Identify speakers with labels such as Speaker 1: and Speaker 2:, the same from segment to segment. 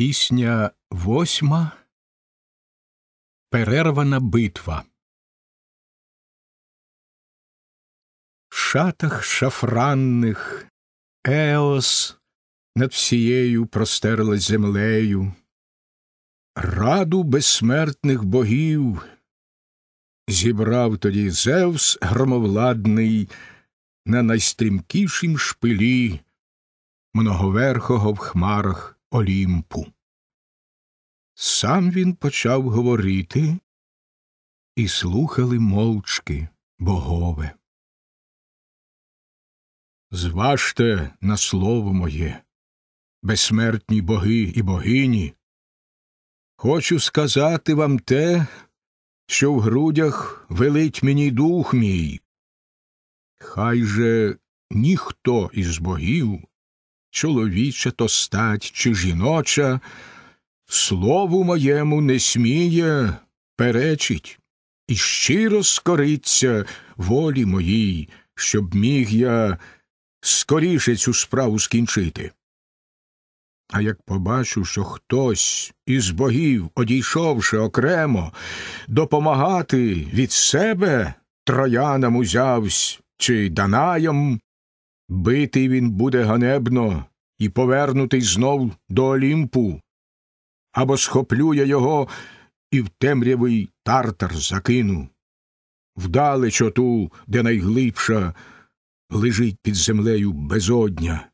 Speaker 1: Пісня восьма Перервана битва. В шатах шафранних Еос над всією простерлась землею, раду безсмертних богів. Зібрав тоді Зевс громовладний на найстрімкішім шпилі, многоверхого в хмарах. Олімпу. Сам він почав говорити, і слухали мовчки богове. Зважте на слово моє, безсмертні боги і богині. Хочу сказати вам те, що в грудях велить мені дух мій. Хай же ніхто із богів чоловіча то стать чи жіноча, слову моєму не сміє, перечить, і щиро скориться волі моїй, щоб міг я скоріше цю справу скінчити. А як побачу, що хтось із богів, одійшовши окремо, допомагати від себе троянам узявсь чи Данаям, Битий він буде ганебно і повернутий знов до Олімпу, або схоплю я його і в темрявий тартар закину. Вдалеч оту, де найглибша, лежить під землею безодня.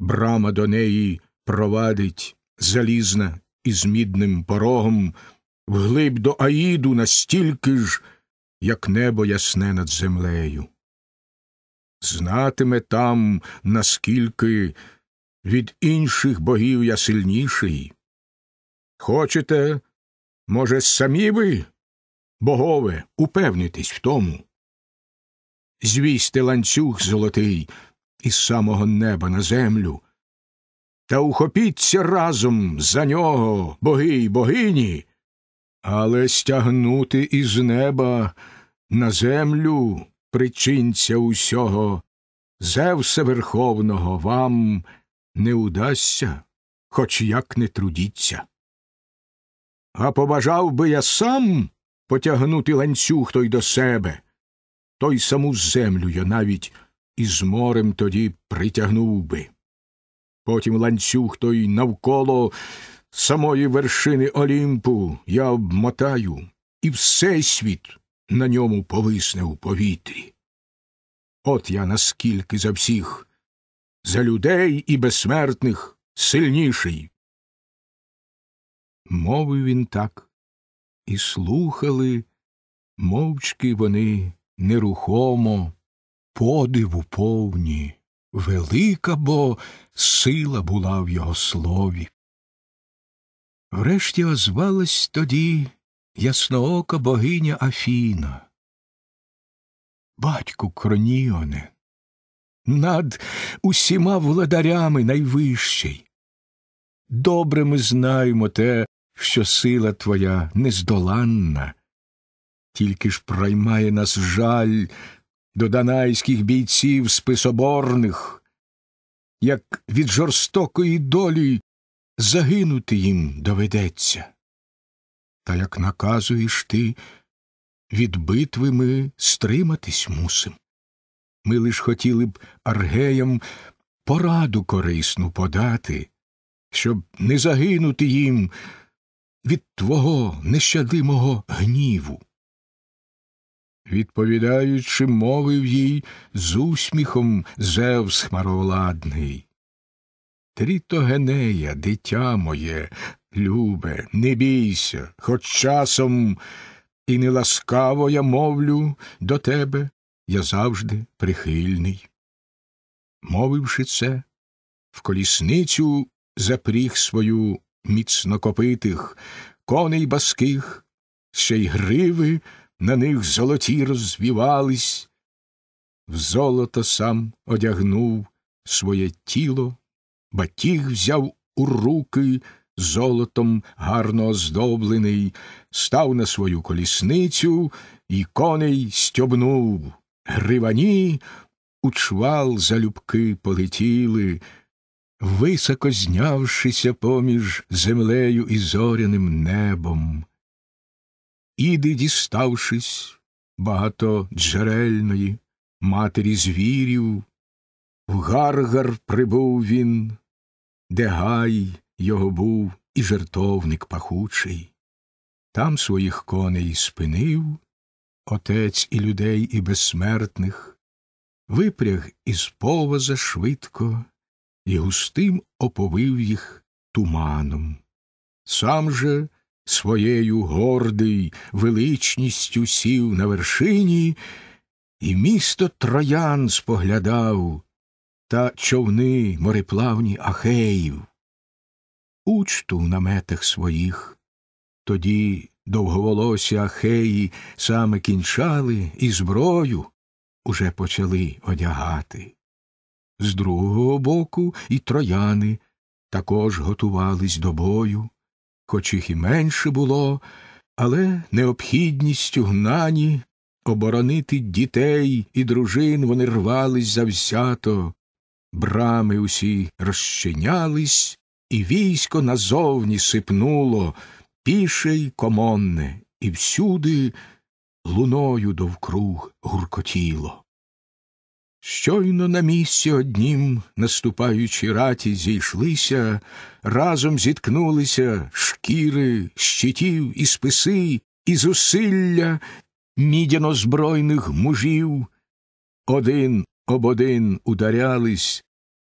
Speaker 1: Брама до неї провадить залізна із мідним порогом, вглиб до Аїду настільки ж, як небо ясне над землею знатиме там, наскільки від інших богів я сильніший. Хочете, може, самі ви, богове, упевнитись в тому? Звісти ланцюг золотий із самого неба на землю, та ухопіться разом за нього, боги й богині, але стягнути із неба на землю причинця усього, Зевса Верховного вам не удасться, хоч як не трудіться. А побажав би я сам потягнути ланцюг той до себе, той саму землю я навіть із морем тоді притягнув би. Потім ланцюг той навколо самої вершини Олімпу я обмотаю і всесвіт на ньому повисне у повітрі. От я наскільки за всіх, за людей і безсмертних сильніший. Мовив він так, і слухали, мовчки вони нерухомо, подиву повні, велика бо сила була в його слові. Врешті озвалась тоді ясноока богиня Афіна. Батьку Кроніоне, над усіма владарями найвищий. Добре ми знаємо те, що сила твоя нездоланна, тільки ж проймає нас жаль до данайських бійців списоборних, як від жорстокої долі загинути їм доведеться. Та як наказуєш ти, від битви ми стриматись мусим. Ми лиш хотіли б аргеям пораду корисну подати, щоб не загинути їм від твого нещадимого гніву. Відповідаючи, мовив їй з усміхом Зевс хмаровладний. Трітогенея, дитя моє, Любе, не бійся, хоч часом і неласкаво я мовлю до тебе я завжди прихильний. Мовивши це, в колісницю запріг свою міцнокопитих коней баских, ще й гриви на них золоті розвівались, в золото сам одягнув своє тіло, батіг взяв у руки золотом гарно оздоблений, став на свою колісницю і коней стьобнув. Гривані у чвал залюбки полетіли, високо знявшися поміж землею і зоряним небом. Іди, діставшись багато джерельної матері звірів, в гаргар прибув він, де гай його був і жертовник пахучий. Там своїх коней спинив отець і людей, і безсмертних, випряг із поваза швидко і густим оповив їх туманом. Сам же своєю гордий величністю сів на вершині, і місто троян споглядав та човни мореплавні Ахеїв учту в наметах своїх. Тоді довговолосі ахеї саме кінчали і зброю уже почали одягати. З другого боку і трояни також готувались до бою, хоч їх і менше було, але необхідністю гнані оборонити дітей і дружин вони рвались завзято, брами усі розчинялись, і військо назовні сипнуло, піше й комонне, і всюди луною довкруг гуркотіло. Щойно на місці однім, наступаючи, раті, зійшлися, разом зіткнулися шкіри, щитів і списи, і зусилля мідяно збройних мужів. Один об один ударялись,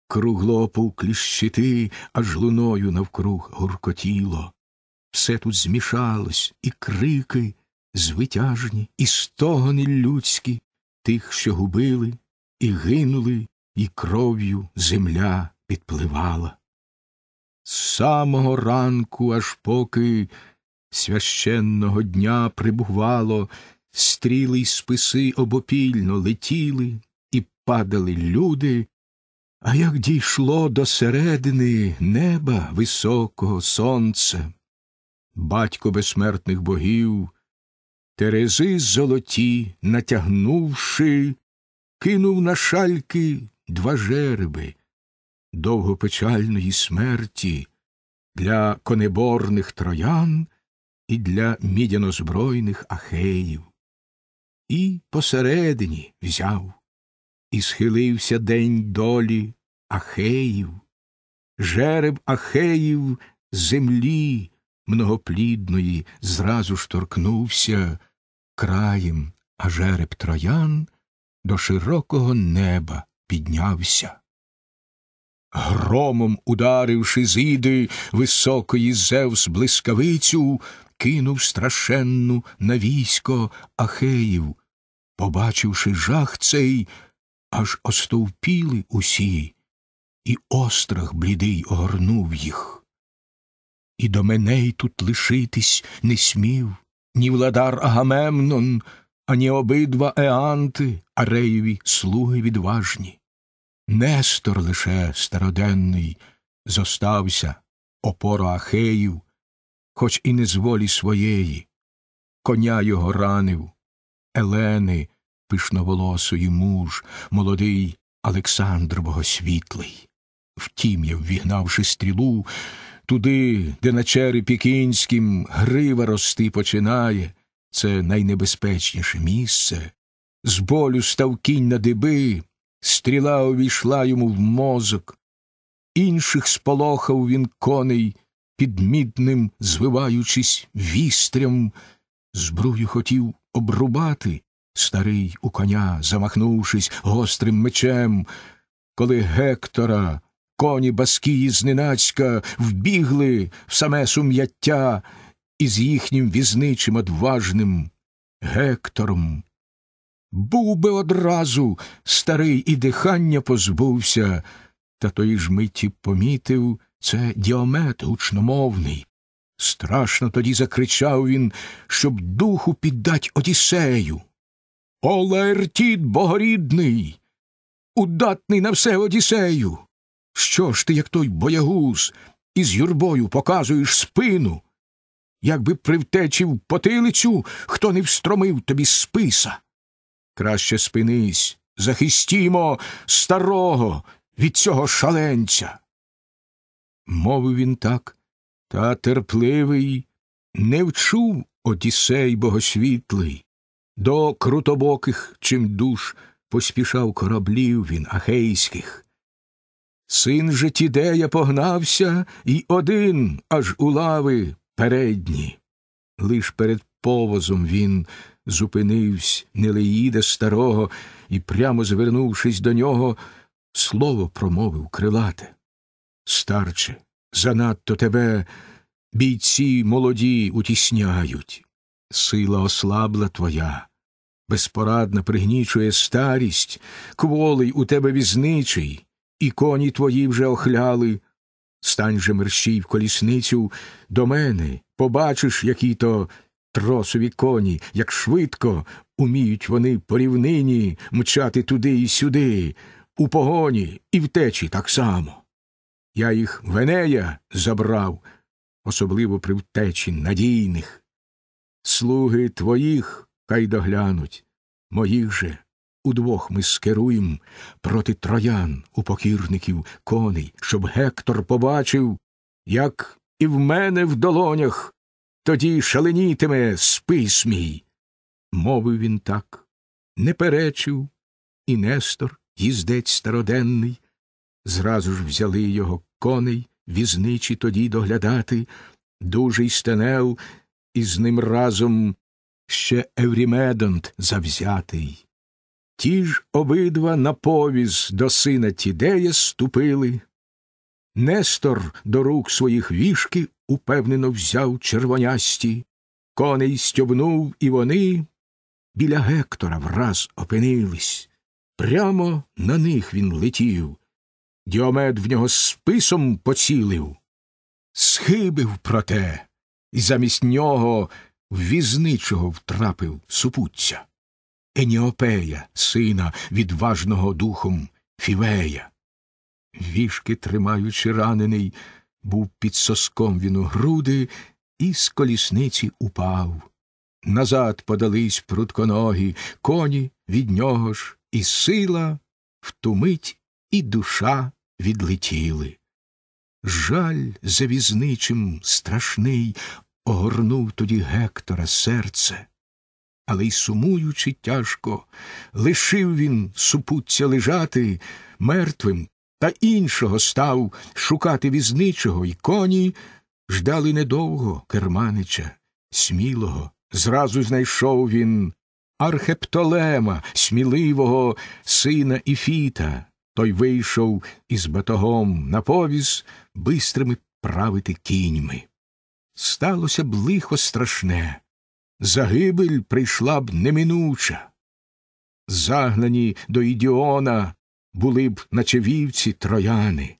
Speaker 1: Кругло опуклі щити, аж луною навкруг гуркотіло. Все тут змішалось і крики звитяжні, і стогони людські, тих, що губили, і гинули, і кров'ю земля підпливала. З самого ранку, аж поки священного дня прибувало, стріли й списи обопільно летіли і падали люди. А як дійшло до середини неба високого сонце, батько безсмертних богів, Терези золоті, натягнувши, кинув на шальки два жереби довгопечальної смерті для конеборних троян і для мідянозбройних ахеїв. І посередині взяв. І схилився день долі Ахеїв, жереб Ахеїв землі многоплідної зразу ж торкнувся краєм, а жереб троян до широкого неба піднявся. Громом, ударивши з іди високої Зевс блискавицю, кинув страшенну на військо Ахеїв. Побачивши жах цей, аж остовпіли усі, і острах блідий огорнув їх. І до мене й тут лишитись не смів ні владар Агамемнон, ані обидва Еанти, ареєві слуги відважні. Нестор лише староденний зостався опора Ахеїв, хоч і не з волі своєї, коня його ранив, Елени пишноволосої муж, молодий Олександр Богосвітлий. Втім, я ввігнавши стрілу, туди, де на черепі кінськім грива рости починає, це найнебезпечніше місце. З болю став кінь на диби, стріла увійшла йому в мозок. Інших сполохав він коней, підмітним звиваючись вістрям, збрую хотів обрубати, Старий у коня, замахнувшись гострим мечем, коли Гектора, коні Баскії зненацька вбігли в саме сум'яття із їхнім візничим одважним Гектором. Був би одразу старий і дихання позбувся, та тої ж миті помітив це діомет гучномовний. Страшно тоді закричав він, щоб духу піддать Одіссею. Олаертід богорідний, удатний на все Одіссею! Що ж ти, як той боягуз, із юрбою показуєш спину? Якби привтечив потилицю, хто не встромив тобі списа. Краще спинись, захистімо старого від цього шаленця. Мовив він так, та терпливий не вчув Одіссей богосвітлий, до крутобоких, чим душ поспішав кораблів він ахейських. Син же Тідея погнався і один аж у лави передні. Лиш перед повозом він зупинився Нелеїда старого і, прямо звернувшись до нього, слово промовив крилате. Старче, занадто тебе бійці молоді утісняють. Сила ослабла твоя, безпорадна пригнічує старість, кволий у тебе візничий, і коні твої вже охляли. Стань же мерщій в колісницю до мене, побачиш, які то тросові коні, як швидко уміють вони по рівнині мчати туди і сюди, у погоні і втечі так само. Я їх венея забрав, особливо при втечі надійних. Слуги твоїх хай доглянуть, моїх же удвох ми скеруєм проти троян у покірників коней, щоб Гектор побачив, як і в мене в долонях тоді шаленітиме спис мій. Мовив він так, не перечив, і Нестор, їздець староденний, зразу ж взяли його коней, візничі тоді доглядати, дужий стенел і з ним разом ще Еврімедонт завзятий. Ті ж обидва на повіз до сина Тідея ступили. Нестор до рук своїх вішки упевнено взяв червонясті, коней стьобнув, і вони біля Гектора враз опинились. Прямо на них він летів. Діомед в нього списом поцілив, схибив проте, і замість нього візничого втрапив супуття Еніопея, сина відважного духом Фівея. Вішки, тримаючи ранений, був під соском він у груди і з колісниці упав. Назад подались прутконогі, коні від нього ж, і сила, втумить, і душа відлетіли жаль завізничим страшний огорнув тоді Гектора серце. Але й сумуючи тяжко, лишив він супуття лежати мертвим та іншого став шукати візничого, і коні ждали недовго керманича, смілого. Зразу знайшов він архептолема, сміливого сина Іфіта, той вийшов із батогом на повіз бистрими правити кіньми. Сталося б лихо страшне, загибель прийшла б неминуча. Загнані до Ідіона були б, наче вівці, трояни.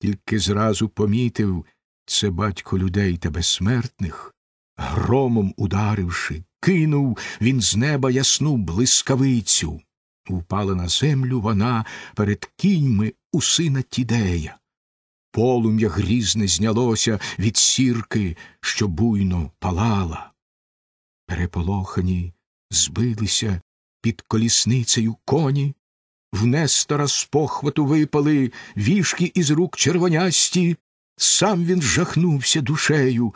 Speaker 1: Тільки зразу помітив це батько людей та безсмертних, громом ударивши, кинув він з неба ясну блискавицю. Впала на землю вона перед кіньми у сина тідея. Полум'я грізне знялося від сірки, що буйно палала. Переполохані збилися під колісницею коні, в Нестора з похвату випали вішки із рук червонясті, сам він жахнувся душею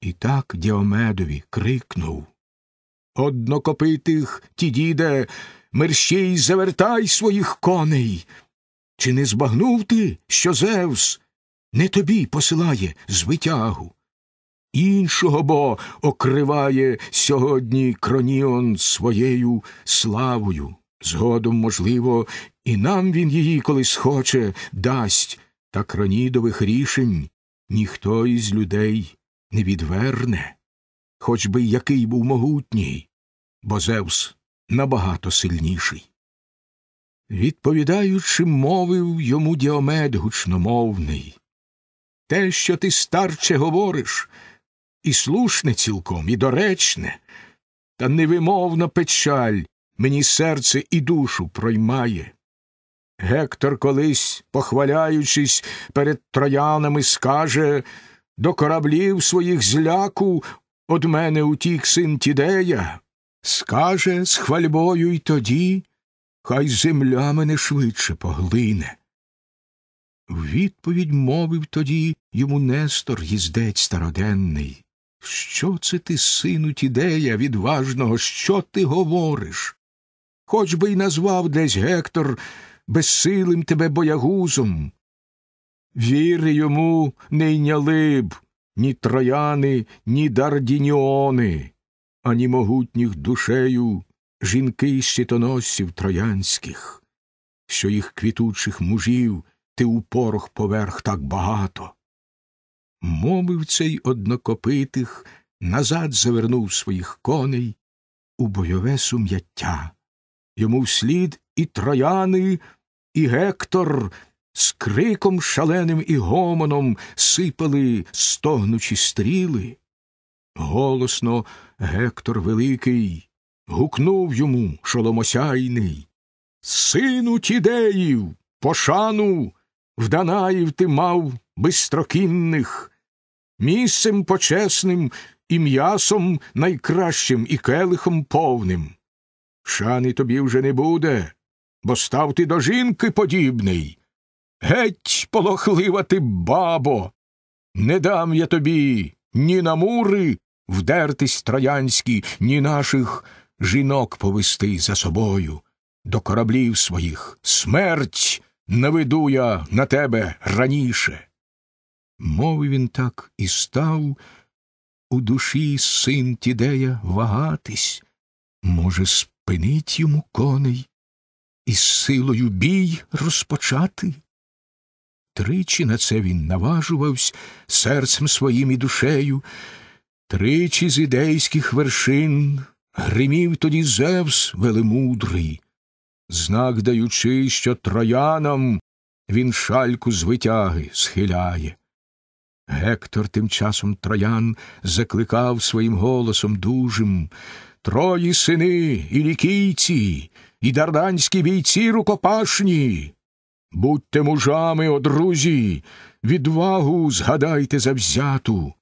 Speaker 1: і так Діомедові крикнув Однокопитих, тідіде, мерщій завертай своїх коней. Чи не збагнув ти, що Зевс не тобі посилає звитягу? Іншого бо окриває сьогодні Кроніон своєю славою. Згодом, можливо, і нам він її, коли схоче, дасть, та кронідових рішень ніхто із людей не відверне, хоч би який був могутній, бо Зевс набагато сильніший. Відповідаючи, мовив йому діомед гучномовний. Те, що ти старче говориш, і слушне цілком, і доречне, та невимовна печаль мені серце і душу проймає. Гектор колись, похваляючись перед троянами, скаже до кораблів своїх зляку од мене утік син Тідея, скаже з хвальбою й тоді, хай земля мене швидше поглине. В відповідь мовив тоді йому Нестор їздець староденний. Що це ти, сину, тідея відважного, що ти говориш? Хоч би й назвав десь Гектор безсилим тебе боягузом. Віри йому не йняли б ні трояни, ні дардініони ані могутніх душею жінки з щитоносців троянських, що їх квітучих мужів ти у порох поверх так багато. Мовив цей однокопитих, назад завернув своїх коней у бойове сум'яття. Йому вслід і трояни, і Гектор з криком шаленим і гомоном сипали стогнучі стріли. Голосно Гектор Великий гукнув йому шоломосяйний. Сину тідеїв, пошану, в Данаїв ти мав бистрокінних, місцем почесним і м'ясом найкращим і келихом повним. Шани тобі вже не буде, бо став ти до жінки подібний. Геть, полохлива ти, бабо, не дам я тобі ні на мури, вдертись троянські, ні наших жінок повести за собою до кораблів своїх. Смерть наведу я на тебе раніше. Мовив він так і став у душі син Тідея вагатись, може, спинить йому коней і з силою бій розпочати. Тричі на це він наважувався серцем своїм і душею, Тричі з ідейських вершин гримів тоді Зевс велемудрий, знак даючи, що троянам він шальку з витяги схиляє. Гектор тим часом троян закликав своїм голосом дужим Трої сини і лікійці, і дарданські бійці рукопашні. Будьте мужами, о друзі, відвагу згадайте завзяту.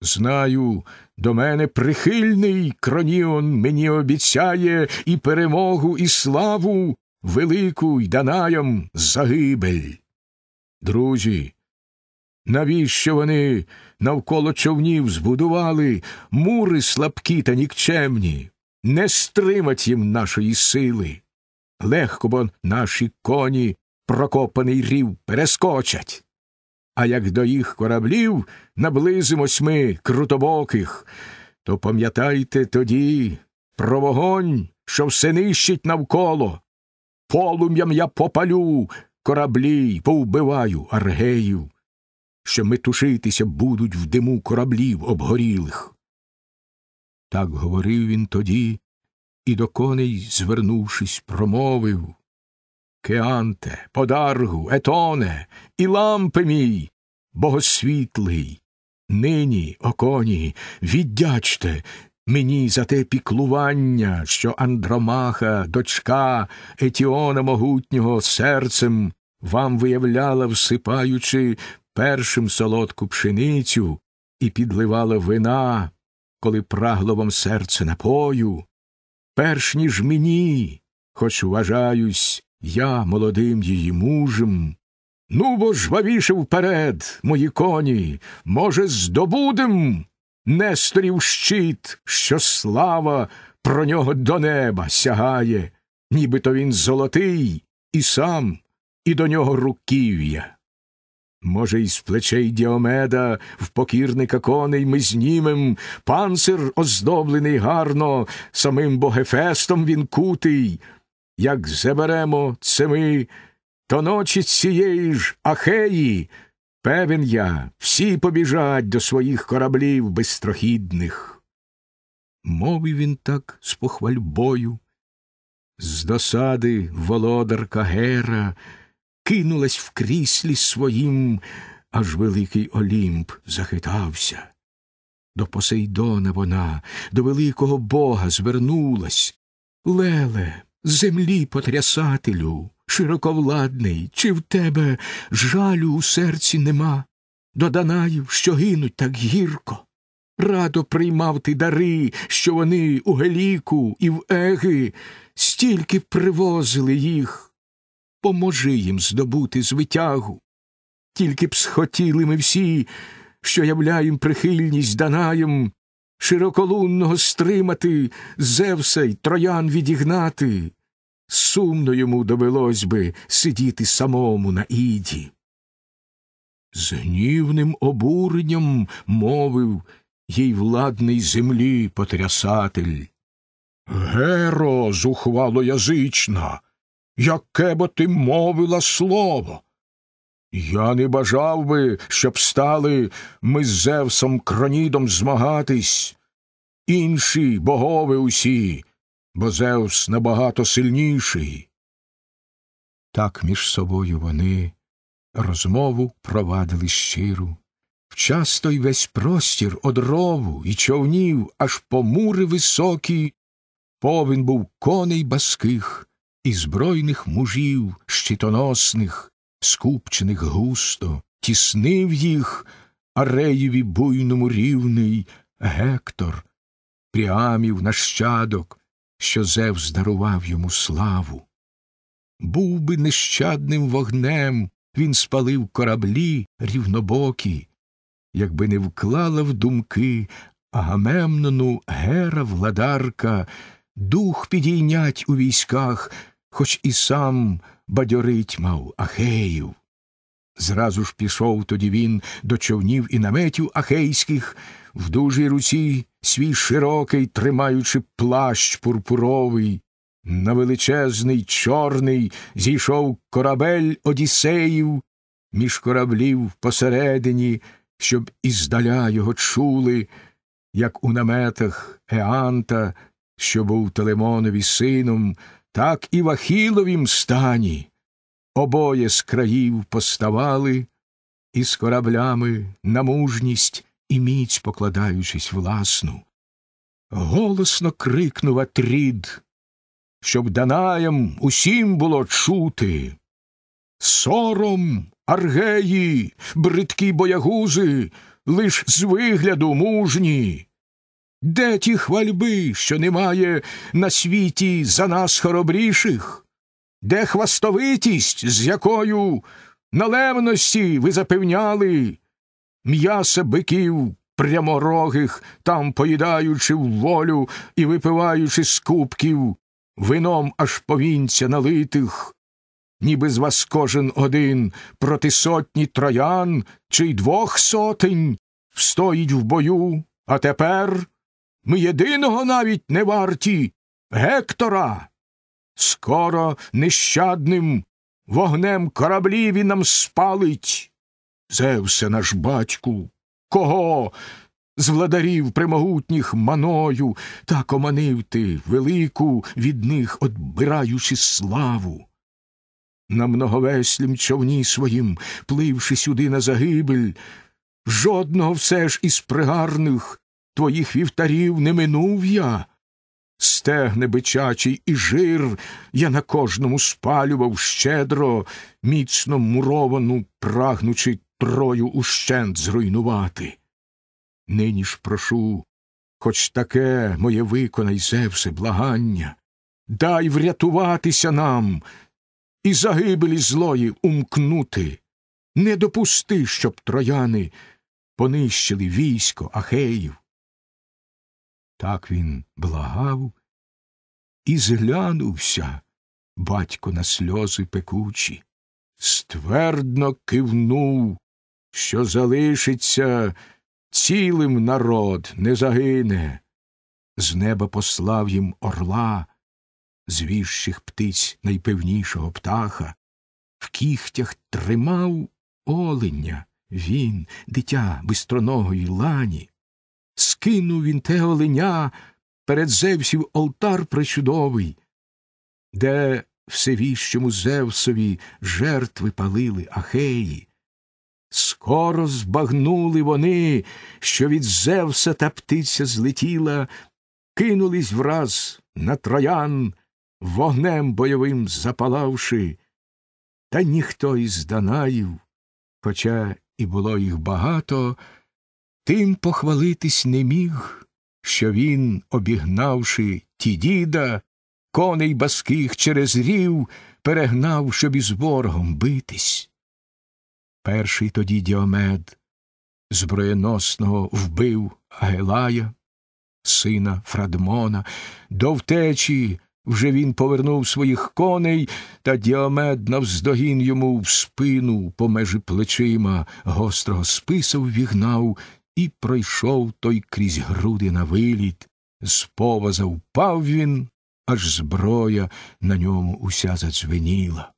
Speaker 1: Знаю, до мене прихильний кроніон мені обіцяє і перемогу, і славу велику й данаям загибель. Друзі, навіщо вони навколо човнів збудували мури слабкі та нікчемні, не стримать їм нашої сили. Легко бо наші коні прокопаний рів перескочать. А як до їх кораблів наблизимось ми крутобоких, то пам'ятайте тоді про вогонь, що все нищить навколо. Полум'ям я попалю кораблі, повбиваю аргеїв, що метушитися будуть в диму кораблів обгорілих. Так говорив він тоді і до коней, звернувшись, промовив Кеанте, подаргу, етоне, і лампи мій, богосвітлий. Нині, оконі, віддячте мені за те піклування, що Андромаха, дочка Етіона могутнього, серцем вам виявляла, всипаючи першим солодку пшеницю і підливала вина, коли прагло вам серце напою. Перш ніж мені, хоч вважаюсь я молодим її мужем. Ну, бо жвавіше вперед, мої коні, може, здобудем несторів щит, що слава про нього до неба сягає, нібито він золотий і сам, і до нього руків'я. Може, із плечей Діомеда в покірника коней ми знімем, панцир оздоблений гарно, самим Богефестом він кутий, як заберемо це ми, то ночі цієї ж Ахеї, певен я, всі побіжать до своїх кораблів безстрохідних. Мовив він так з похвальбою. З досади володарка Гера кинулась в кріслі своїм, аж великий Олімп захитався. До Посейдона вона, до великого бога звернулась. Леле, землі потрясателю, широковладний, чи в тебе жалю у серці нема, до Данаїв, що гинуть так гірко. Радо приймав ти дари, що вони у Геліку і в Еги стільки привозили їх. Поможи їм здобути звитягу. Тільки б схотіли ми всі, що являєм прихильність Данаєм, широколунного стримати, Зевса й троян відігнати, Сумно йому довелось би сидіти самому на іді. З гнівним обуренням мовив їй владний землі потрясатель. Геро, зухвало язична, яке бо ти мовила слово. Я не бажав би, щоб стали ми з Зевсом Кронідом змагатись. Інші богови усі бо Зевс набагато сильніший. Так між собою вони розмову провадили щиру. Вчасто й весь простір од рову і човнів аж по мури високі, повен був коней баских і збройних мужів щитоносних, скупчених густо, тіснив їх Ареєві буйному рівний Гектор, пріамів нащадок, що Зевс дарував йому славу. Був би нещадним вогнем він спалив кораблі рівнобокі, якби не вклала в думки Агамемнону гера владарка, дух підійнять у військах, хоч і сам бадьорить мав Ахеїв. Зразу ж пішов тоді він до човнів і наметів ахейських, в дужій руці свій широкий, тримаючи плащ пурпуровий. На величезний чорний зійшов корабель Одіссеїв між кораблів посередині, щоб іздаля його чули, як у наметах Еанта, що був Телемонові сином, так і в Ахіловім стані. Обоє з країв поставали, і з кораблями на мужність і міць, покладаючись власну, голосно крикнув Атрід, щоб данаєм усім було чути. Сором, аргеї, бридкі боягузи, лиш з вигляду мужні. Де ті хвальби, що немає на світі за нас хоробріших? Де хвастовитість, з якою налемності ви запевняли, м'яса биків пряморогих, там поїдаючи в волю і випиваючи з кубків, вином аж повінця налитих, ніби з вас кожен один проти сотні троян чи й двох сотень встоїть в бою, а тепер ми єдиного навіть не варті Гектора. Скоро нещадним вогнем кораблів він нам спалить. Зевсе наш батьку, кого з владарів примогутніх маною так оманив ти велику від них отбираючи славу. На многовеслім човні своїм, пливши сюди на загибель, жодного все ж із пригарних твоїх вівтарів не минув я. Стегне бичачий і жир я на кожному спалював щедро, міцно муровану, прагнучи Трою ущент зруйнувати. Нині ж прошу, хоч таке моє виконай, Зевсе, благання, дай врятуватися нам і загибелі злої умкнути. Не допусти, щоб трояни понищили військо Ахеїв. Так він благав і зглянувся батько на сльози пекучі, ствердно кивнув що залишиться цілим народ не загине. З неба послав їм орла, з віщих птиць найпевнішого птаха, в кігтях тримав оленя він, дитя бистроногої лані. Скинув він те оленя перед Зевсів олтар причудовий, де всевіщому Зевсові жертви палили ахеї, Скоро збагнули вони, що від Зевса та птиця злетіла, кинулись враз на троян, вогнем бойовим запалавши, та ніхто із Данаїв, хоча і було їх багато, тим похвалитись не міг, що він, обігнавши ті діда, коней баских через рів, перегнав, щоб із ворогом битись. Перший тоді Діомед зброєносного вбив Агелая, сина Фрадмона, до втечі вже він повернув своїх коней, та Діомед навздогін йому в спину по межі плечима гострого списа ввігнав і пройшов той крізь груди на виліт. З поваза впав він, аж зброя на ньому уся задзвеніла.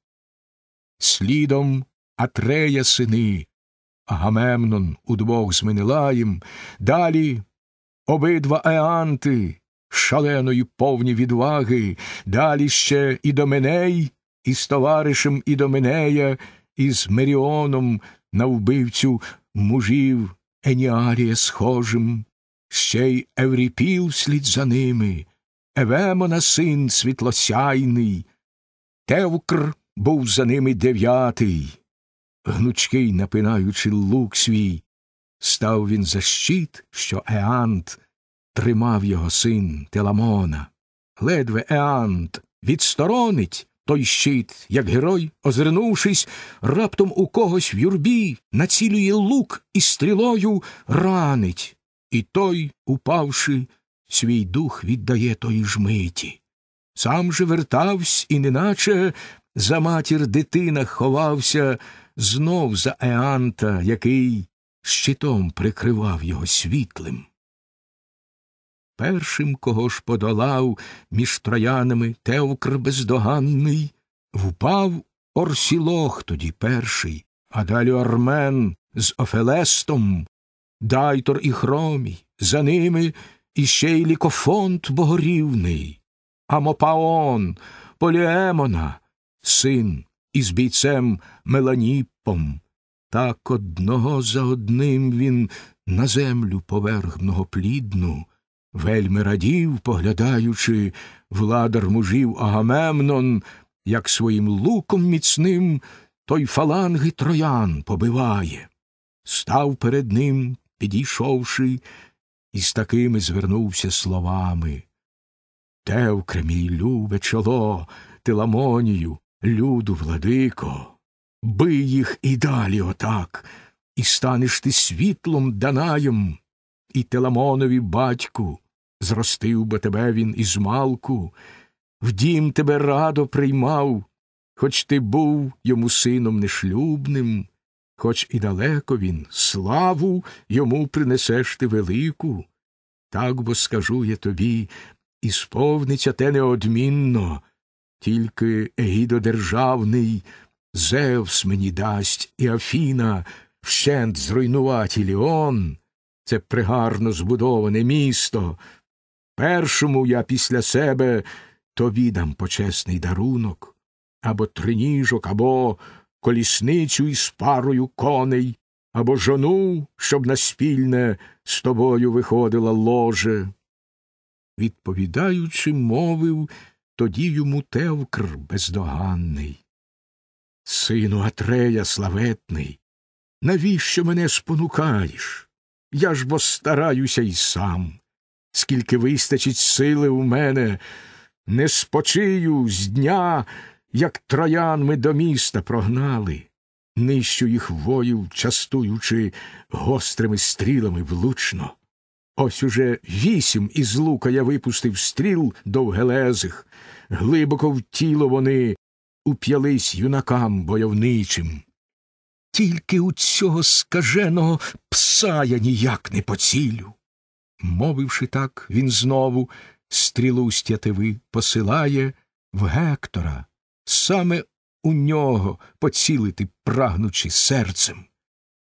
Speaker 1: Слідом Атрея сини, Агамемнон удвох з Менелаєм, далі обидва Еанти, шаленої повні відваги, далі ще Ідоменей із товаришем Ідоменея, із Меріоном на вбивцю мужів Еніарія схожим, ще й Евріпіл слід за ними, Евемона син світлосяйний, Тевкр був за ними дев'ятий гнучкий, напинаючи лук свій, став він за щит, що Еант тримав його син Теламона. Ледве Еант відсторонить той щит, як герой, озирнувшись, раптом у когось в юрбі націлює лук і стрілою ранить, і той, упавши, свій дух віддає тої ж миті. Сам же вертавсь і неначе за матір дитина ховався, знов за Еанта, який щитом прикривав його світлим. Першим, кого ж подолав між троянами Тевкр бездоганний, впав Орсілох тоді перший, а далі Ормен з Офелестом, Дайтор і Хромій, за ними іще й лікофонт богорівний, Амопаон, Поліемона, син із бійцем Меланіпом. Так одного за одним він на землю поверхного плідну, вельми радів, поглядаючи, владар мужів Агамемнон, як своїм луком міцним той фаланги троян побиває. Став перед ним, підійшовши, і з такими звернувся словами. Те в кремі любе чоло, Теламонію, Люду, владико, бий їх і далі отак, і станеш ти світлом Данаєм, і Теламонові батьку, зростив би тебе він із малку, в дім тебе радо приймав, хоч ти був йому сином нешлюбним, хоч і далеко він, славу йому принесеш ти велику. Так бо скажу я тобі, і сповниться те неодмінно. Тільки егідодержавний Зевс мені дасть і Афіна вщент зруйнувати, Іліон, це пригарно збудоване місто. Першому я після себе то дам почесний дарунок, або триніжок, або колісницю із парою коней, або жону, щоб на спільне з тобою виходила ложе. Відповідаючи, мовив тоді йому Тевкр бездоганний. Сину Атрея славетний, навіщо мене спонукаєш? Я ж бо стараюся й сам. Скільки вистачить сили у мене, не спочию з дня, як троян ми до міста прогнали, нищу їх воїв, частуючи гострими стрілами влучно. Ось уже вісім із лука я випустив стріл довгелезих, глибоко в тіло вони уп'ялись юнакам бойовничим. Тільки у цього скаженого пса я ніяк не поцілю. Мовивши так, він знову стрілу з тятиви посилає в Гектора, саме у нього поцілити, прагнучи серцем.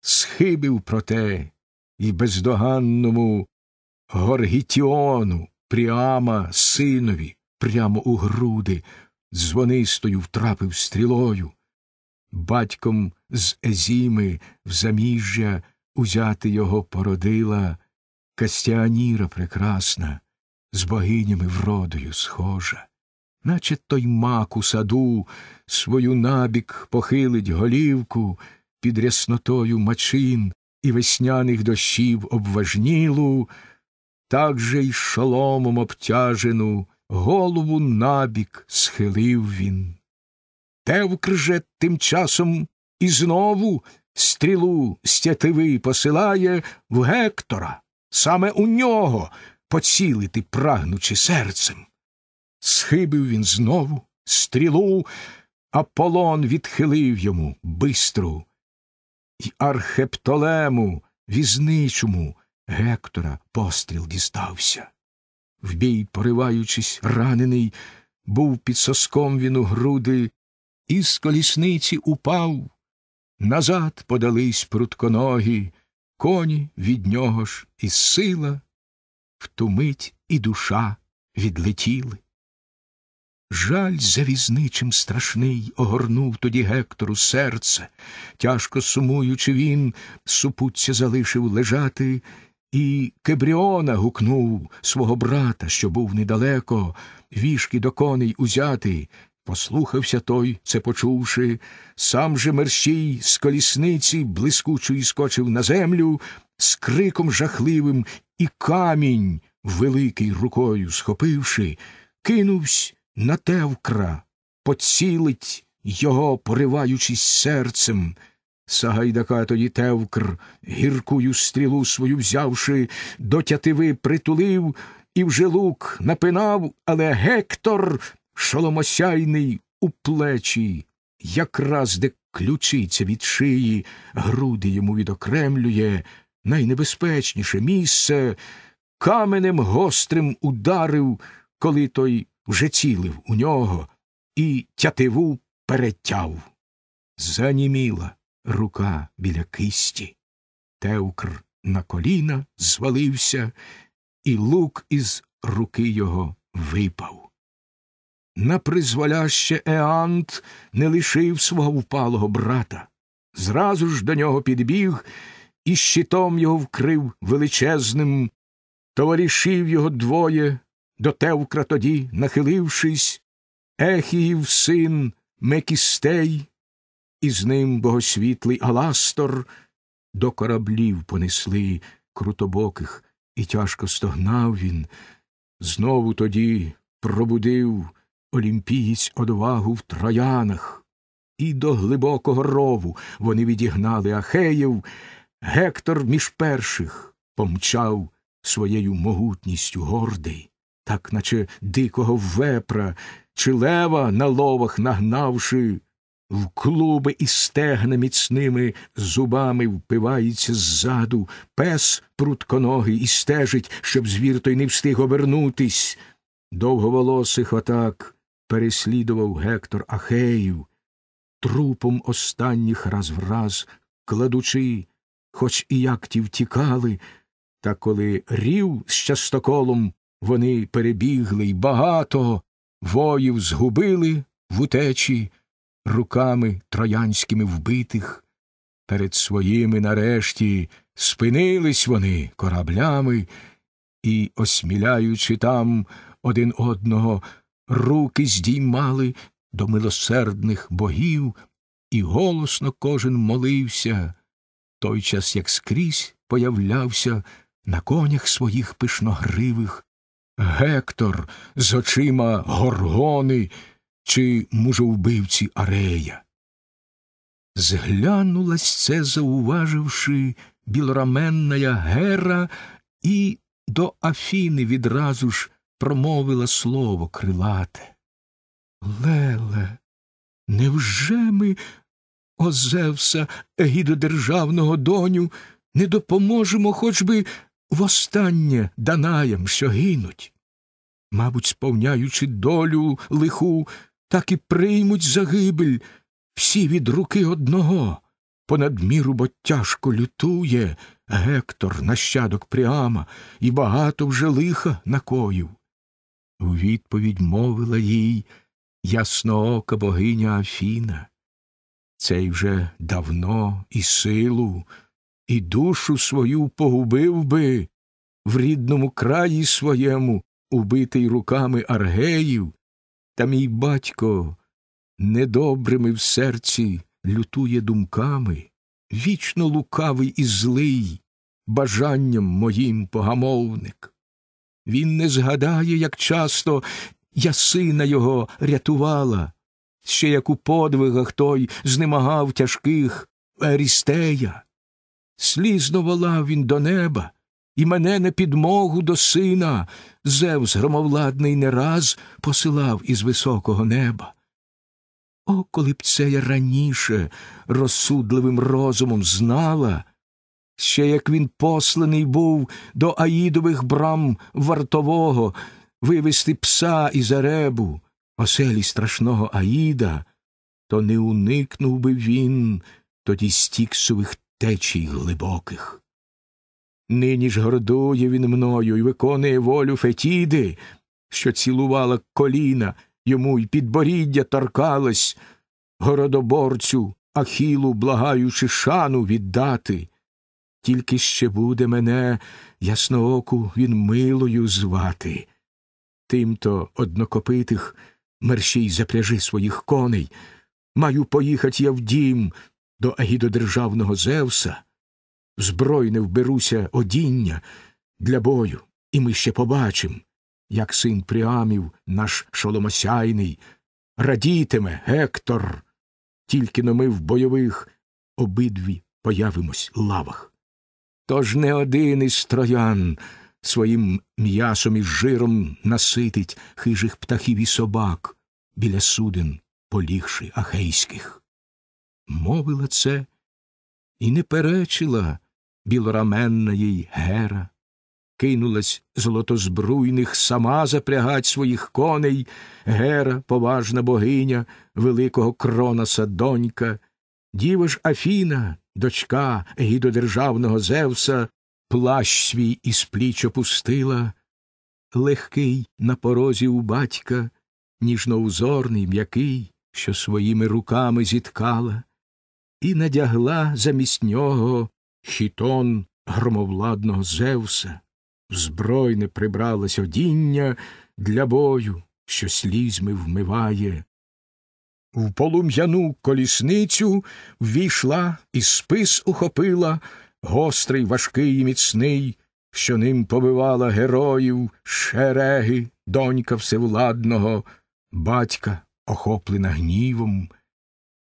Speaker 1: Схибив проте і бездоганному Горгітіону Пріама синові, прямо у груди, дзвонистою втрапив стрілою. Батьком з Езіми в заміжжя узяти його породила Кастіаніра прекрасна, з богинями вродою схожа, наче той мак у саду свою набік похилить голівку під ряснотою мачин і весняних дощів обважнілу, так же й шоломом обтяжену голову набік схилив він. Тевкрже тим часом і знову стрілу стятивий посилає в Гектора, саме у нього поцілити, прагнучи серцем. Схибив він знову стрілу, а полон відхилив йому бистру. І Архептолему, візничому, Гектора постріл дістався в бій, пориваючись, ранений, був під соском він у груди, і з колісниці упав, назад подались прутконогі, коні від нього ж і сила, в ту мить і душа відлетіли. Жаль завізничим страшний огорнув тоді Гектору серце, тяжко сумуючи, він супуття залишив лежати і Кебріона гукнув свого брата, що був недалеко, вішки до коней узяти. Послухався той, це почувши, сам же мерщій з колісниці блискучої скочив на землю, з криком жахливим і камінь, великий рукою схопивши, кинувсь на тевкра, поцілить його, пориваючись серцем. Сагайдака тоді тевкр, гіркую стрілу свою взявши, до тятиви притулив і вже лук напинав, але Гектор шоломосяйний у плечі, якраз де ключиця від шиї, груди йому відокремлює, найнебезпечніше місце каменем гострим ударив, коли той вже цілив у нього, і тятиву перетяв. Заніміла рука біля кисті. Тевкр на коліна звалився, і лук із руки його випав. На призволяще Еант не лишив свого впалого брата. Зразу ж до нього підбіг і щитом його вкрив величезним, товаришів його двоє, до Тевкра тоді, нахилившись, Ехіїв син Мекістей і з ним богосвітлий Аластор до кораблів понесли крутобоких, і тяжко стогнав він. Знову тоді пробудив олімпієць одвагу в троянах, і до глибокого рову вони відігнали Ахеїв, Гектор між перших помчав своєю могутністю гордий, так наче дикого вепра, чи лева на ловах нагнавши в клуби і стегна міцними зубами впивається ззаду, пес прутконогий і стежить, щоб звір той не встиг обернутись. Довговолосих отак переслідував Гектор Ахеїв, трупом останніх раз в раз кладучи, хоч і як ті втікали, та коли рів з частоколом вони перебігли, й багато воїв згубили в утечі руками троянськими вбитих. Перед своїми нарешті спинились вони кораблями і, осміляючи там один одного, руки здіймали до милосердних богів, і голосно кожен молився, той час, як скрізь появлявся на конях своїх пишногривих, Гектор з очима горгони, чи мужовбивці Арея. Зглянулась це, зауваживши, білораменна гера, і до Афіни відразу ж промовила слово крилате. Леле, невже ми, озевса, Зевса, егідодержавного доню, не допоможемо хоч би востаннє Данаєм, що гинуть? Мабуть, сповняючи долю лиху, так і приймуть загибель, всі від руки одного. Понад міру бо тяжко лютує Гектор, нащадок Пріама, і багато вже лиха накоїв. У відповідь мовила їй ясноока богиня Афіна. Цей вже давно і силу, і душу свою погубив би в рідному краї своєму, убитий руками аргеїв, та мій батько недобрими в серці лютує думками, вічно лукавий і злий, бажанням моїм погамовник. Він не згадає, як часто я сина його рятувала, ще як у подвигах той знемагав тяжких Ерістея. Слізно волав він до неба, і мене на підмогу до сина Зевс громовладний не раз посилав із високого неба. О, коли б це я раніше розсудливим розумом знала, ще як він посланий був до Аїдових брам вартового вивести пса із аребу, оселі страшного Аїда, то не уникнув би він тоді стіксових течій глибоких. Нині ж гордує він мною і виконує волю Фетіди, що цілувала коліна йому й підборіддя торкалась, городоборцю, ахілу, благаючи, шану віддати. Тільки ще буде мене, яснооку, він милою звати. Тимто однокопитих мерщій запряжи своїх коней. Маю поїхати я в дім до агідодержавного Зевса збройне вберуся одіння для бою, і ми ще побачим, як син Пріамів, наш шоломосяйний, радітиме Гектор, тільки но ми в бойових обидві появимось лавах. Тож не один із троян своїм м'ясом і жиром наситить хижих птахів і собак біля суден, полігши ахейських. Мовила це і не перечила білораменна їй гера, кинулась золотозбруйних сама запрягать своїх коней, гера, поважна богиня, великого кроноса донька, діва ж Афіна, дочка гідодержавного Зевса, плащ свій із пліч опустила, легкий на порозі у батька, ніжноузорний, м'який, що своїми руками зіткала, і надягла замість нього хітон громовладного Зевса, збройне прибралось одіння для бою, що слізьми вмиває. В полум'яну колісницю ввійшла і спис ухопила, гострий, важкий і міцний, що ним побивала героїв, шереги, донька всевладного, батька, охоплена гнівом.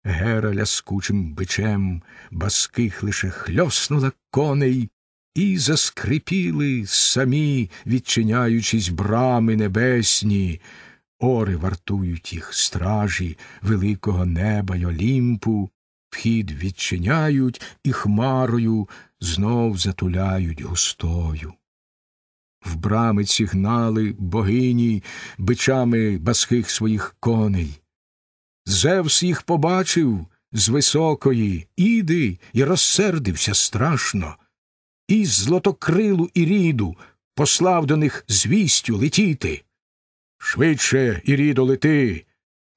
Speaker 1: Гера ляскучим бичем, баских лише хльоснула коней, і заскрипіли самі, відчиняючись брами небесні, ори вартують їх стражі великого неба й олімпу, вхід відчиняють і хмарою знов затуляють густою. В брами цігнали богині бичами баских своїх коней. Зевс їх побачив з високої іди і розсердився страшно. І злотокрилу Іріду послав до них звістю летіти. Швидше, Ірідо, лети,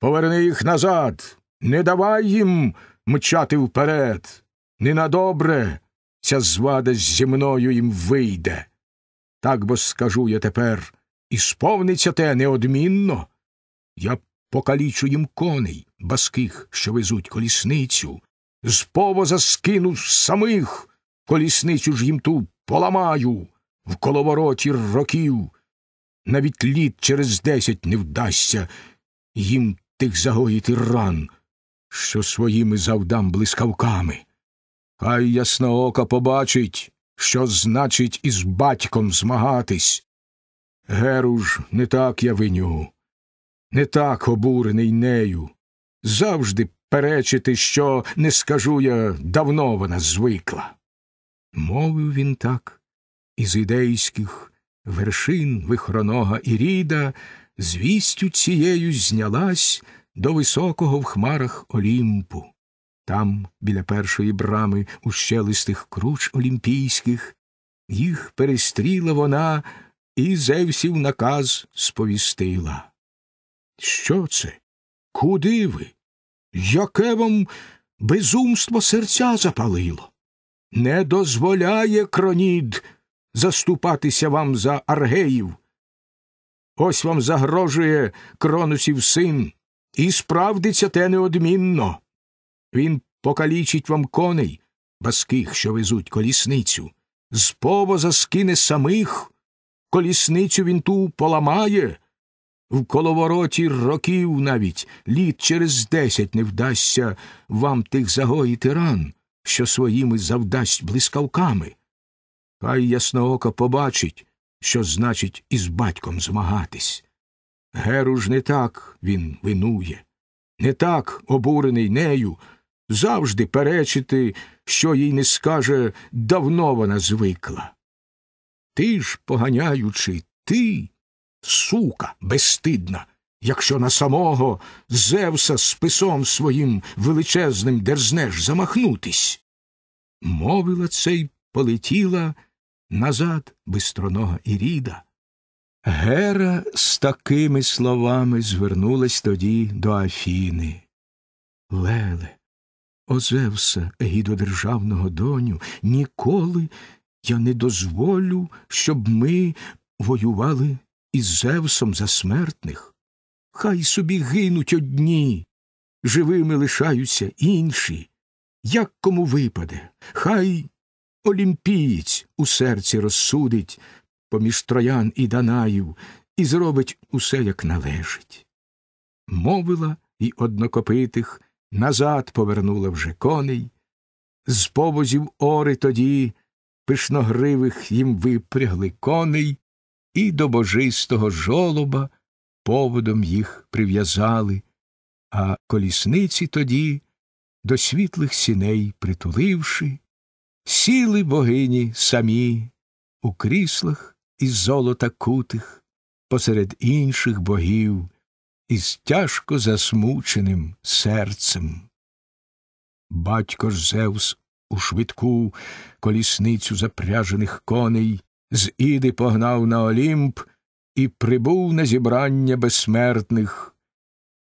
Speaker 1: поверни їх назад, не давай їм мчати вперед. Не на добре ця звада зі мною їм вийде. Так бо скажу я тепер, і сповниться те неодмінно. Я покалічу їм коней, баских, що везуть колісницю, з повоза скину самих, колісницю ж їм ту поламаю в коловороті років. Навіть літ через десять не вдасться їм тих загоїти ран, що своїми завдам блискавками. Хай ясноока побачить, що значить із батьком змагатись. Геру ж, не так я виню не так обурений нею. Завжди перечити, що не скажу я, давно вона звикла. Мовив він так із ідейських вершин вихронога Іріда звістю цією знялась до високого в хмарах Олімпу. Там, біля першої брами, ущелистих круч олімпійських, їх перестріла вона і Зевсів наказ сповістила. Що це? Куди ви? Яке вам безумство серця запалило? Не дозволяє кронід заступатися вам за аргеїв. Ось вам загрожує кронусів син, і справдиться те неодмінно. Він покалічить вам коней, баских, що везуть колісницю, з повоза скине самих, колісницю він ту поламає, в коловороті років навіть літ через десять не вдасться вам тих загоїти ран, що своїми завдасть блискавками. Хай Яснооко побачить, що значить із батьком змагатись. Геру ж не так він винує, не так обурений нею, завжди перечити, що їй не скаже, давно вона звикла. Ти ж, поганяючи, ти сука безстидна, якщо на самого Зевса з писом своїм величезним дерзнеш замахнутись. Мовила це й полетіла назад бистронога Іріда. Гера з такими словами звернулась тоді до Афіни. Леле, о Зевса, гідодержавного доню, ніколи я не дозволю, щоб ми воювали із Зевсом за смертних. Хай собі гинуть одні, живими лишаються інші. Як кому випаде, хай олімпієць у серці розсудить поміж троян і Данаїв і зробить усе, як належить. Мовила і однокопитих назад повернула вже коней, з повозів ори тоді пишногривих їм випрягли коней, і до божистого жолоба поводом їх прив'язали, а колісниці тоді, до світлих сіней притуливши, сіли богині самі у кріслах із золота кутих, посеред інших богів, із тяжко засмученим серцем. Батько ж Зевс у швидку колісницю запряжених коней з Іди погнав на Олімп і прибув на зібрання безсмертних.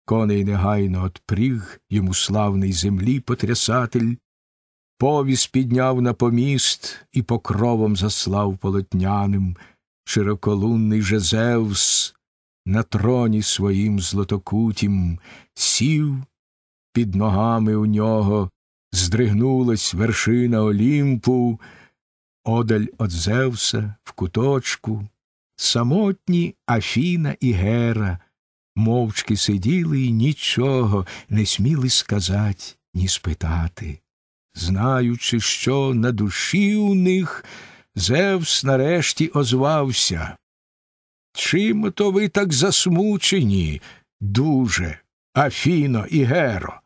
Speaker 1: Коней негайно отпріг йому славний землі потрясатель, повіс підняв на поміст і покровом заслав полотняним широколунний же Зевс на троні своїм злотокутім сів, під ногами у нього здригнулась вершина Олімпу одаль от Зевса, в куточку, самотні Афіна і Гера мовчки сиділи і нічого не сміли сказати, ні спитати. Знаючи, що на душі у них Зевс нарешті озвався. Чим то ви так засмучені, дуже, Афіно і Геро?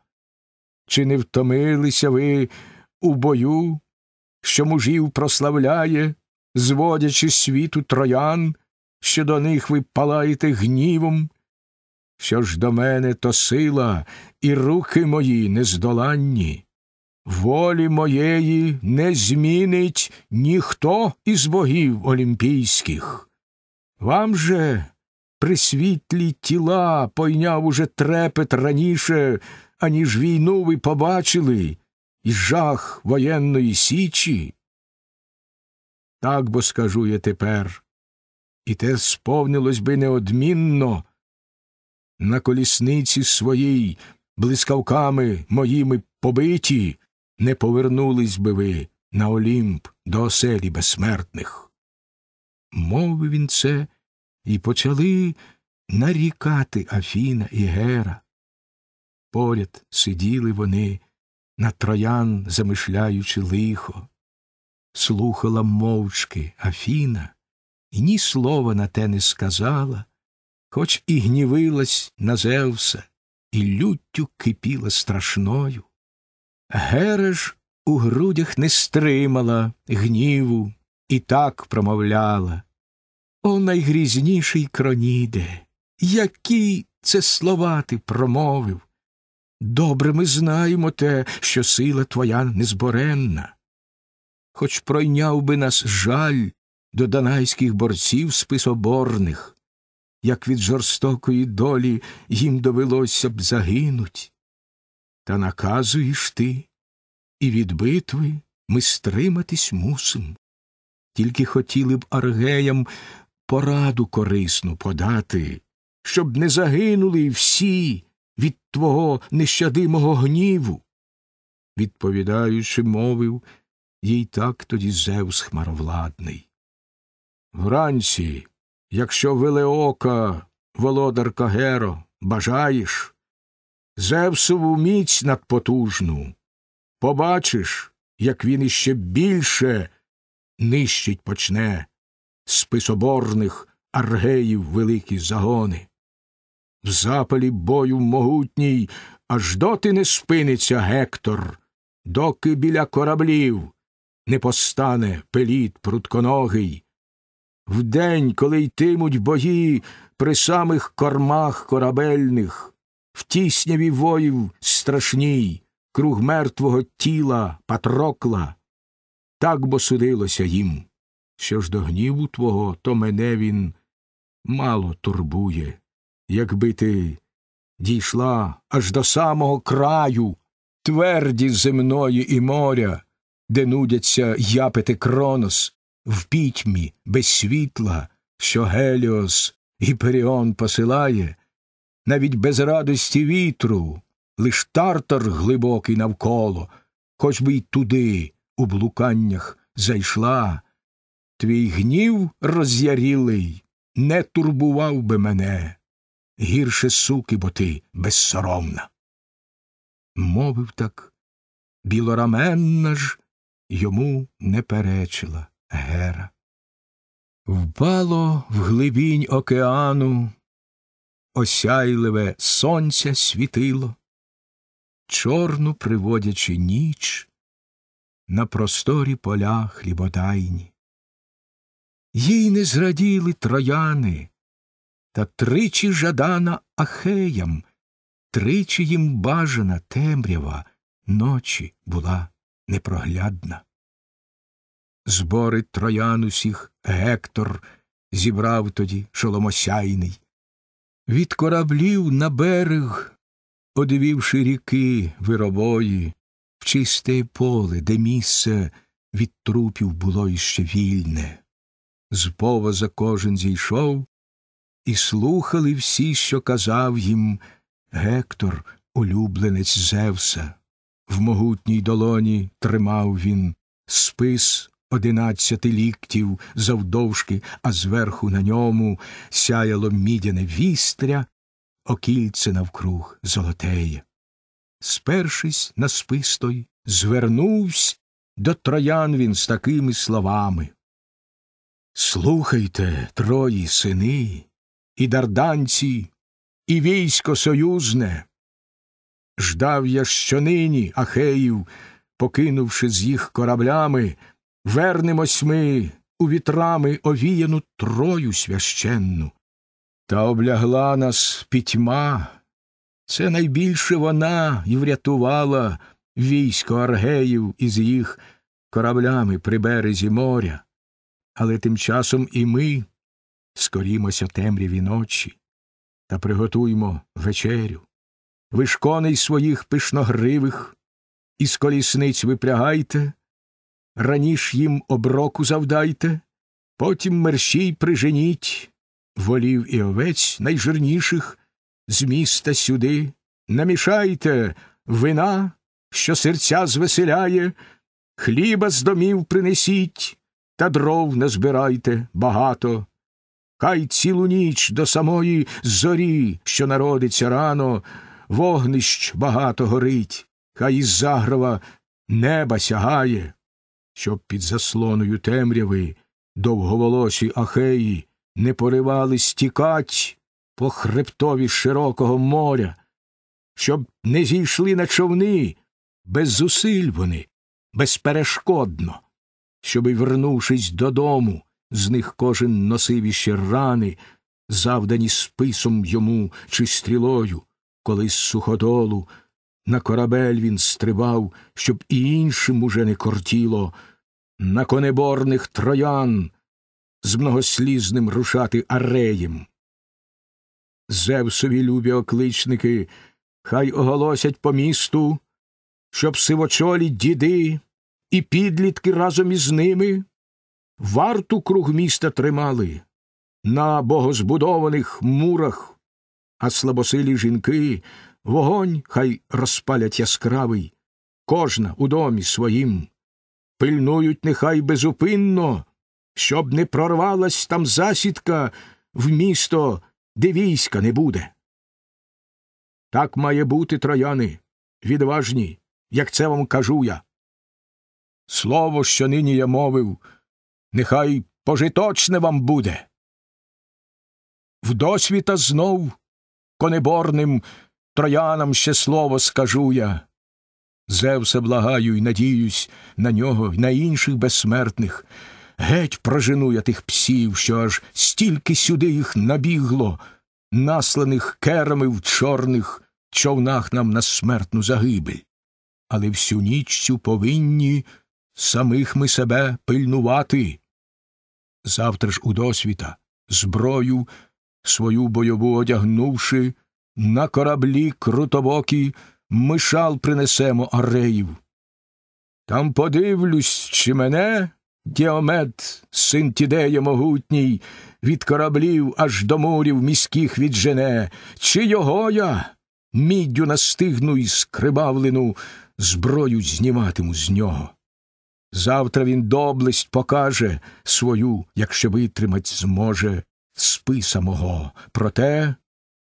Speaker 1: Чи не втомилися ви у бою? що мужів прославляє, зводячи світу троян, що до них ви палаєте гнівом. Що ж до мене, то сила, і руки мої нездоланні, волі моєї не змінить ніхто із богів олімпійських. Вам же при світлі тіла пойняв уже трепет раніше, аніж війну ви побачили, і жах воєнної січі. Так бо скажу я тепер, і те сповнилось би неодмінно на колісниці своїй, блискавками моїми побиті, не повернулись би ви на Олімп до оселі безсмертних. Мовив він це, і почали нарікати Афіна і Гера. Поряд сиділи вони, на троян замишляючи лихо, слухала мовчки Афіна і ні слова на те не сказала, хоч і гнівилась на Зевса, і люттю кипіла страшною. Гереш у грудях не стримала гніву і так промовляла. О, найгрізніший кроніде, які це слова ти промовив. Добре ми знаємо те, що сила твоя незборенна. Хоч пройняв би нас жаль до данайських борців списоборних, як від жорстокої долі їм довелося б загинуть. Та наказуєш ти, і від битви ми стриматись мусим. Тільки хотіли б аргеям пораду корисну подати, щоб не загинули всі від твого нещадимого гніву. Відповідаючи, мовив їй так тоді Зевс хмаровладний. Вранці, якщо Велеока, володарка Геро, бажаєш, Зевсову міць надпотужну, побачиш, як він іще більше нищить почне списоборних аргеїв великі загони в запалі бою могутній, аж доти не спиниться Гектор, доки біля кораблів не постане пеліт прутконогий. В день, коли йтимуть бої при самих кормах корабельних, в тісняві воїв страшній, круг мертвого тіла патрокла, так бо судилося їм. Що ж до гніву твого, то мене він мало турбує якби ти дійшла аж до самого краю, тверді земної і моря, де нудяться япити Кронос, в пітьмі без світла, що Геліос Гіперіон посилає, навіть без радості вітру, лиш тартар глибокий навколо, хоч би й туди, у блуканнях, зайшла. Твій гнів роз'ярілий не турбував би мене гірше суки, бо ти безсоромна. Мовив так білораменна ж йому не перечила гера. Впало в глибінь океану, осяйливе сонця світило, чорну приводячи ніч на просторі поля хлібодайні. Їй не зраділи трояни, та тричі жадана ахеям, тричі їм бажана темрява ночі була непроглядна. Збори троян усіх Гектор зібрав тоді шоломосяйний. Від кораблів на берег, одивівши ріки виробої, в чисте поле, де місце від трупів було іще вільне. З повоза кожен зійшов, і слухали всі, що казав їм Гектор, улюбленець Зевса. В могутній долоні тримав він спис одинадцяти ліктів завдовжки, а зверху на ньому сяяло мідяне вістря, окільце навкруг золотеє. Спершись на спис той, звернувсь до троян він з такими словами. Слухайте, трої сини, і дарданці, і військо союзне. Ждав я, що нині Ахеїв, покинувши з їх кораблями, вернемось ми у вітрами овіяну трою священну. Та облягла нас пітьма. Це найбільше вона і врятувала військо аргеїв із їх кораблями при березі моря. Але тим часом і ми скорімося темряві ночі, та приготуймо вечерю. Ви ж коней своїх пишногривих, із колісниць випрягайте, раніш їм оброку завдайте, потім мерщій приженіть, волів і овець найжирніших з міста сюди. Намішайте вина, що серця звеселяє, хліба з домів принесіть, та дров назбирайте багато. Хай цілу ніч до самої зорі, що народиться рано, вогнищ багато горить, хай із загрова неба сягає, щоб під заслоною темряви довговолосі ахеї не поривали стікать по хребтові широкого моря, щоб не зійшли на човни без зусиль вони, безперешкодно, щоби, вернувшись додому, з них кожен носив іще рани, завдані списом йому чи стрілою, коли з суходолу на корабель він стрибав, щоб і іншим уже не кортіло, на конеборних троян з многослізним рушати ареєм. Зевсові любі окличники, хай оголосять по місту, щоб сивочолі діди і підлітки разом із ними варту круг міста тримали на богозбудованих мурах, а слабосилі жінки вогонь хай розпалять яскравий, кожна у домі своїм. Пильнують нехай безупинно, щоб не прорвалась там засідка в місто, де війська не буде. Так має бути, трояни, відважні, як це вам кажу я. Слово, що нині я мовив, нехай пожиточне вам буде. Вдосвіта знов конеборним троянам ще слово скажу я. Зевсе благаю і надіюсь на нього й на інших безсмертних. Геть прожену я тих псів, що аж стільки сюди їх набігло, насланих керами в чорних човнах нам на смертну загибель. Але всю ніч цю повинні самих ми себе пильнувати, завтра ж у досвіта, зброю свою бойову одягнувши, на кораблі крутобокі мишал принесемо ареїв. Там подивлюсь, чи мене Діомет, син Тідея могутній, від кораблів аж до морів міських віджене, чи його я міддю настигну і скрибавлену зброю зніматиму з нього. Завтра він доблесть покаже свою, якщо витримать зможе, списа мого. Проте,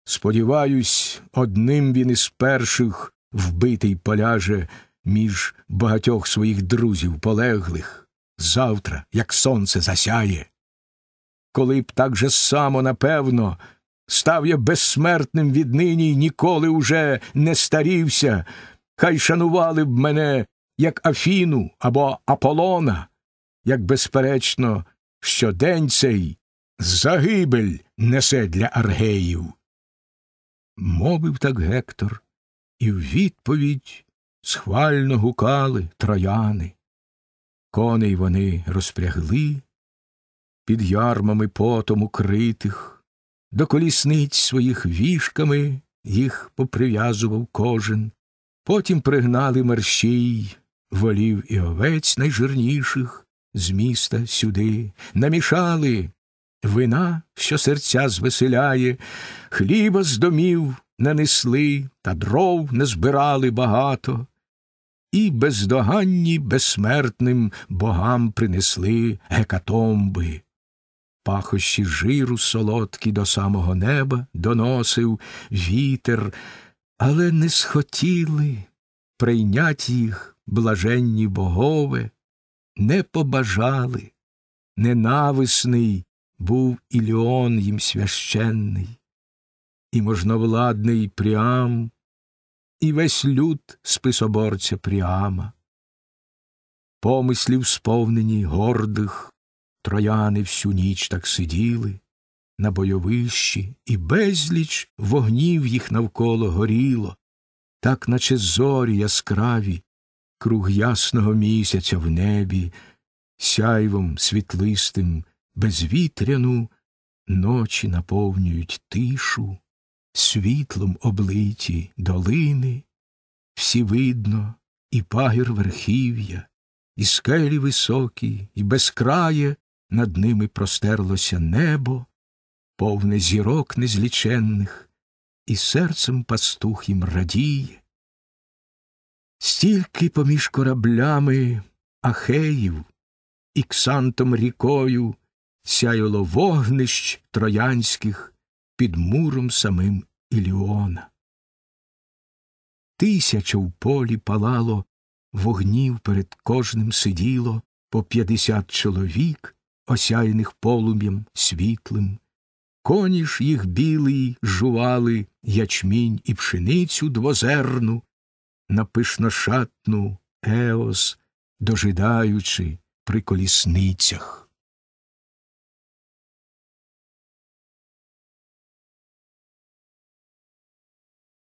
Speaker 1: сподіваюсь, одним він із перших вбитий поляже між багатьох своїх друзів полеглих. Завтра, як сонце засяє. Коли б так же само, напевно, став я безсмертним віднині й ніколи уже не старівся, хай шанували б мене як Афіну або Аполлона, як, безперечно, щодень цей загибель несе для аргеїв. Мовив так Гектор, і в відповідь схвально гукали трояни. Коней вони розпрягли, під ярмами потом укритих, до колісниць своїх віжками їх поприв'язував кожен. Потім пригнали мерщій волів і овець найжирніших з міста сюди, намішали вина, що серця звеселяє, хліба з домів нанесли, та дров назбирали багато, і бездоганні безсмертним богам принесли гекатомби. Пахощі жиру солодкі до самого неба доносив вітер, але не схотіли прийнять їх блаженні богове, не побажали, ненависний був Іліон їм священний, і можновладний Пріам, і весь люд списоборця Пріама. Помислів, сповнені гордих, трояни всю ніч так сиділи. На бойовищі і безліч вогнів їх навколо горіло, так наче зорі яскраві круг ясного місяця в небі, сяйвом світлистим, безвітряну, ночі наповнюють тишу, світлом облиті долини, всі видно і пагір верхів'я, і скелі високі, і безкрає над ними простерлося небо, повне зірок незліченних, і серцем пастух їм радіє. Стільки поміж кораблями ахеїв і ксантом рікою сяяло вогнищ троянських під муром самим Іліона. Тисяча в полі палало, вогнів перед кожним сиділо по п'ятдесят чоловік, осяяних полум'ям світлим. Коні ж їх білий жували ячмінь і пшеницю двозерну на пишношатну Еос, дожидаючи при колісницях.